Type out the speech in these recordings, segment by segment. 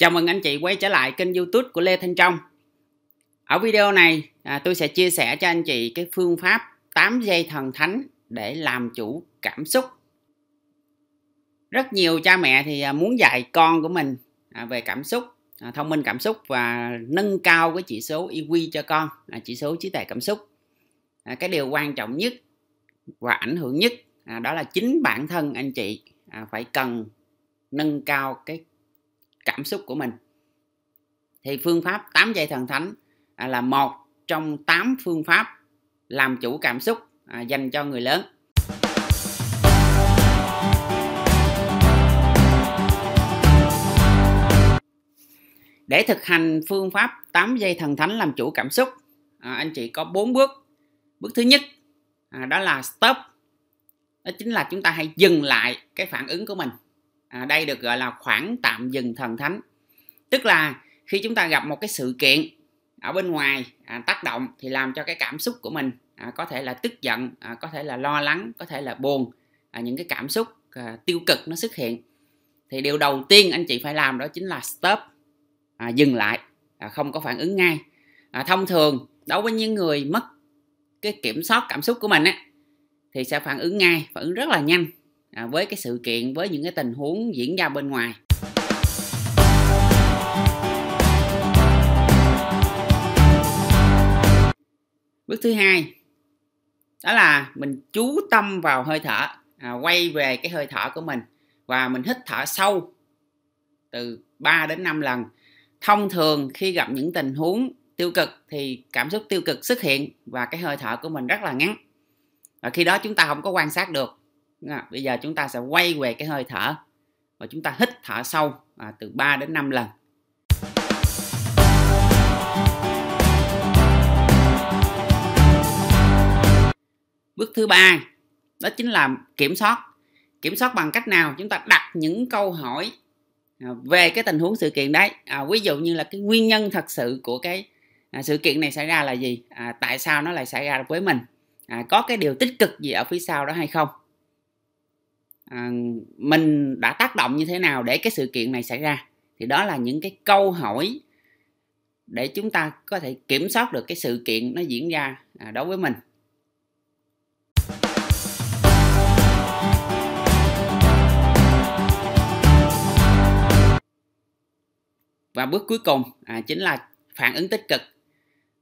Chào mừng anh chị quay trở lại kênh youtube của Lê Thanh Trong Ở video này à, tôi sẽ chia sẻ cho anh chị cái phương pháp 8 giây thần thánh để làm chủ cảm xúc Rất nhiều cha mẹ thì à, muốn dạy con của mình à, về cảm xúc à, thông minh cảm xúc và nâng cao cái chỉ số IQ cho con à, chỉ số trí tuệ cảm xúc à, cái điều quan trọng nhất và ảnh hưởng nhất à, đó là chính bản thân anh chị à, phải cần nâng cao cái cảm xúc của mình thì phương pháp 8 giây thần thánh à, là một trong 8 phương pháp làm chủ cảm xúc à, dành cho người lớn để thực hành phương pháp 8 giây thần thánh làm chủ cảm xúc à, anh chị có 4 bước bước thứ nhất đó là stop đó chính là chúng ta hãy dừng lại cái phản ứng của mình à, đây được gọi là khoảng tạm dừng thần thánh tức là khi chúng ta gặp một cái sự kiện ở bên ngoài à, tác động thì làm cho cái cảm xúc của mình à, có thể là tức giận à, có thể là lo lắng có thể là buồn à, những cái cảm xúc à, tiêu cực nó xuất hiện thì điều đầu tiên anh chị phải làm đó chính là stop à, dừng lại à, không có phản ứng ngay à, thông thường đối với những người mất cái kiểm soát cảm xúc của mình á thì sẽ phản ứng ngay phản ứng rất là nhanh à, với cái sự kiện với những cái tình huống diễn ra bên ngoài bước thứ hai đó là mình chú tâm vào hơi thở à, quay về cái hơi thở của mình và mình hít thở sâu từ 3 đến 5 lần thông thường khi gặp những tình huống tiêu cực thì cảm xúc tiêu cực xuất hiện và cái hơi thở của mình rất là ngắn và khi đó chúng ta không có quan sát được à, bây giờ chúng ta sẽ quay về cái hơi thở và chúng ta hít thở sâu à, từ 3 đến 5 lần bước thứ ba đó chính là kiểm soát kiểm soát bằng cách nào chúng ta đặt những câu hỏi à, về cái tình huống sự kiện đấy à, ví dụ như là cái nguyên nhân thật sự của cái à, sự kiện này xảy ra là gì à, tại sao nó lại xảy ra với mình à, có cái điều tích cực gì ở phía sau đó hay không À, mình đã tác động như thế nào để cái sự kiện này xảy ra thì đó là những cái câu hỏi để chúng ta có thể kiểm soát được cái sự kiện nó diễn ra à, đối với mình và bước cuối cùng à, chính là phản ứng tích cực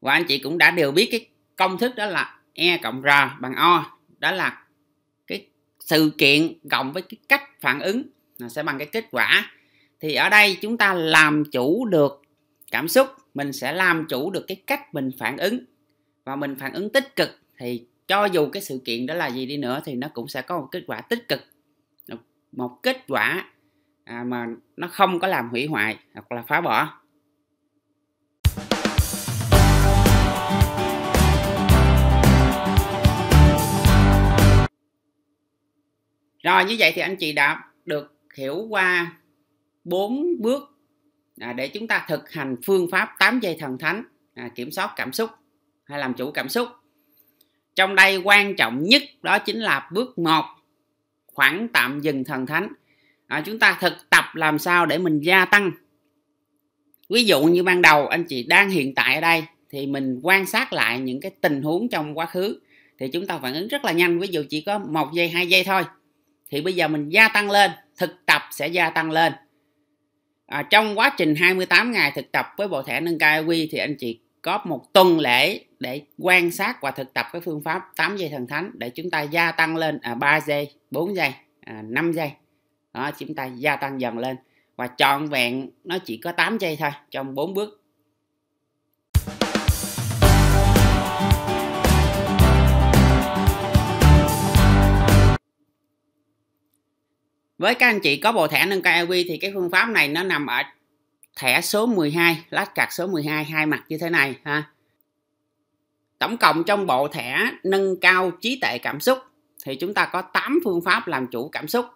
và anh chị cũng đã đều biết cái công thức đó là e cộng r bằng o đó là sự kiện cộng với cái cách phản ứng nó sẽ bằng cái kết quả thì ở đây chúng ta làm chủ được cảm xúc mình sẽ làm chủ được cái cách mình phản ứng và mình phản ứng tích cực thì cho dù cái sự kiện đó là gì đi nữa thì nó cũng sẽ có một kết quả tích cực một kết quả à, mà nó không có làm hủy hoại hoặc là phá bỏ rồi như vậy thì anh chị đã được hiểu qua bốn bước à, để chúng ta thực hành phương pháp 8 giây thần thánh à, kiểm soát cảm xúc hay làm chủ cảm xúc trong đây quan trọng nhất đó chính là bước 1 khoảng tạm dừng thần thánh à, chúng ta thực tập làm sao để mình gia tăng ví dụ như ban đầu anh chị đang hiện tại ở đây thì mình quan sát lại những cái tình huống trong quá khứ thì chúng ta phản ứng rất là nhanh ví dụ chỉ có một giây hai giây thôi thì bây giờ mình gia tăng lên thực tập sẽ gia tăng lên à, trong quá trình 28 ngày thực tập với bộ thẻ nâng cao IQ e thì anh chị có một tuần lễ để quan sát và thực tập cái phương pháp 8 giây thần thánh để chúng ta gia tăng lên à, 3 giây 4 giây à, 5 giây đó chúng ta gia tăng dần lên và trọn vẹn nó chỉ có 8 giây thôi trong bốn bước Với các anh chị có bộ thẻ nâng cao EQ thì cái phương pháp này nó nằm ở thẻ số 12, lát card số 12 hai mặt như thế này ha. Tổng cộng trong bộ thẻ nâng cao trí tệ cảm xúc thì chúng ta có 8 phương pháp làm chủ cảm xúc.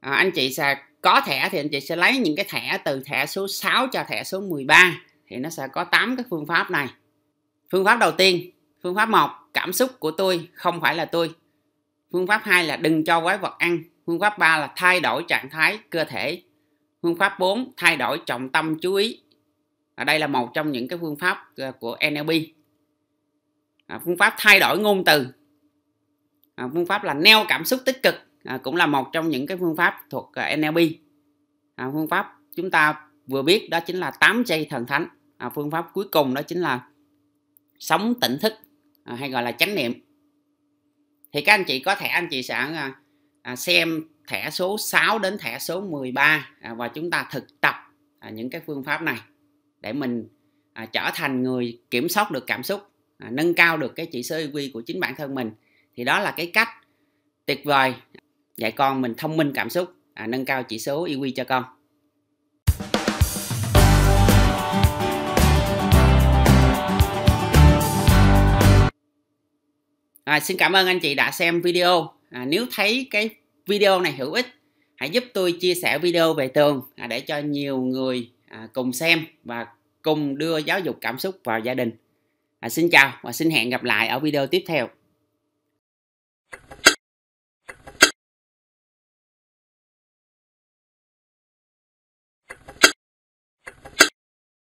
À, anh chị sẽ có thẻ thì anh chị sẽ lấy những cái thẻ từ thẻ số 6 cho thẻ số 13 thì nó sẽ có 8 cái phương pháp này. Phương pháp đầu tiên, phương pháp 1, cảm xúc của tôi không phải là tôi, phương pháp 2 là đừng cho quái vật ăn phương pháp 3 là thay đổi trạng thái cơ thể phương pháp 4 thay đổi trọng tâm chú ý ở đây là một trong những cái phương pháp ờ, của NLP à, phương pháp thay đổi ngôn từ à, phương pháp là neo cảm xúc tích cực à, cũng là một trong những cái phương pháp thuộc ờ, NLP phương pháp chúng ta vừa biết đó chính là 8 giây thần thánh phương pháp cuối cùng đó chính là sống tỉnh thức hay gọi là chánh niệm thì các anh chị có thể anh chị sẽ à, à, xem thẻ số 6 đến thẻ số 13 à, và chúng ta thực tập những cái phương pháp này để mình trở thành người kiểm soát được cảm xúc nâng cao được cái chỉ số IQ của chính bản thân mình thì đó là cái cách tuyệt vời dạy con mình thông minh cảm xúc nâng cao chỉ số IQ cho con À, xin cảm ơn anh chị đã xem video. À, nếu thấy cái video này hữu ích, hãy giúp tôi chia sẻ video về tường à, để cho nhiều người à, cùng xem và cùng đưa giáo dục cảm xúc vào gia đình. À, xin chào và xin hẹn gặp lại ở video tiếp theo.